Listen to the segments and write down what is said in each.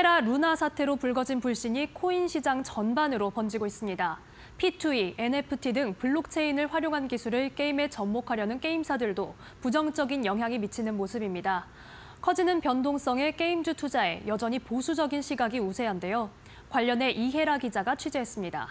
테라 루나 사태로 불거진 불신이 코인 시장 전반으로 번지고 있습니다. P2E, NFT 등 블록체인을 활용한 기술을 게임에 접목하려는 게임사들도 부정적인 영향이 미치는 모습입니다. 커지는 변동성의 게임주 투자에 여전히 보수적인 시각이 우세한데요. 관련해 이혜라 기자가 취재했습니다.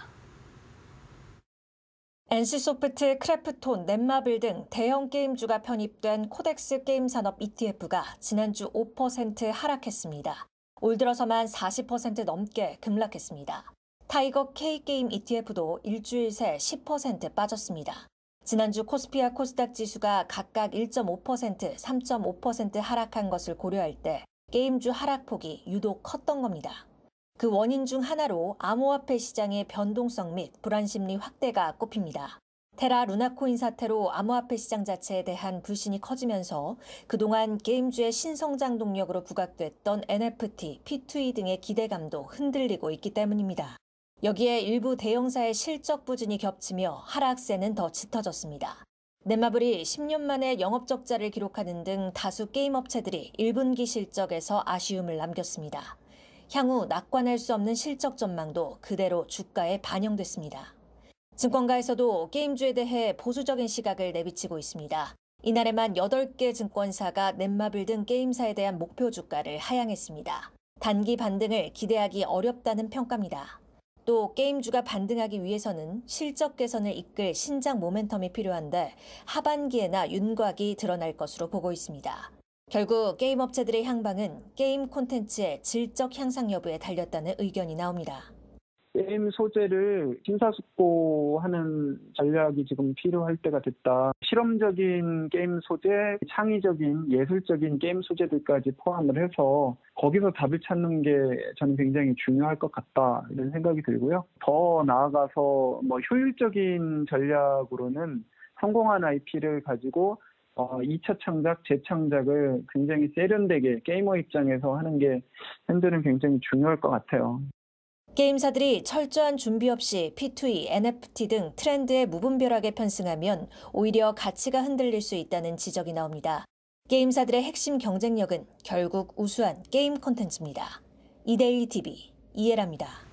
NC소프트, 크래프톤, 넷마블 등 대형 게임주가 편입된 코덱스 게임 산업 ETF가 지난주 5% 하락했습니다. 올 들어서만 40% 넘게 급락했습니다. 타이거 K게임 ETF도 일주일 새 10% 빠졌습니다. 지난주 코스피와 코스닥 지수가 각각 1.5%, 3.5% 하락한 것을 고려할 때 게임주 하락폭이 유독 컸던 겁니다. 그 원인 중 하나로 암호화폐 시장의 변동성 및 불안 심리 확대가 꼽힙니다. 테라 루나코인 사태로 암호화폐 시장 자체에 대한 불신이 커지면서 그동안 게임주의 신성장 동력으로 부각됐던 NFT, P2E 등의 기대감도 흔들리고 있기 때문입니다. 여기에 일부 대형사의 실적 부진이 겹치며 하락세는 더 짙어졌습니다. 넷마블이 10년 만에 영업적자를 기록하는 등 다수 게임 업체들이 1분기 실적에서 아쉬움을 남겼습니다. 향후 낙관할 수 없는 실적 전망도 그대로 주가에 반영됐습니다. 증권가에서도 게임주에 대해 보수적인 시각을 내비치고 있습니다. 이날에만 8개 증권사가 넷마블 등 게임사에 대한 목표 주가를 하향했습니다. 단기 반등을 기대하기 어렵다는 평가입니다. 또 게임주가 반등하기 위해서는 실적 개선을 이끌 신장 모멘텀이 필요한데 하반기에나 윤곽이 드러날 것으로 보고 있습니다. 결국 게임 업체들의 향방은 게임 콘텐츠의 질적 향상 여부에 달렸다는 의견이 나옵니다. 게임 소재를 신사숙고하는 전략이 지금 필요할 때가 됐다. 실험적인 게임 소재, 창의적인 예술적인 게임 소재들까지 포함을 해서 거기서 답을 찾는 게 저는 굉장히 중요할 것 같다 이런 생각이 들고요. 더 나아가서 뭐 효율적인 전략으로는 성공한 IP를 가지고 어, 2차 창작, 재창작을 굉장히 세련되게 게이머 입장에서 하는 게 현재는 굉장히 중요할 것 같아요. 게임사들이 철저한 준비 없이 P2E, NFT 등 트렌드에 무분별하게 편승하면 오히려 가치가 흔들릴 수 있다는 지적이 나옵니다. 게임사들의 핵심 경쟁력은 결국 우수한 게임 콘텐츠입니다. 이데일리 TV 이해랍니다.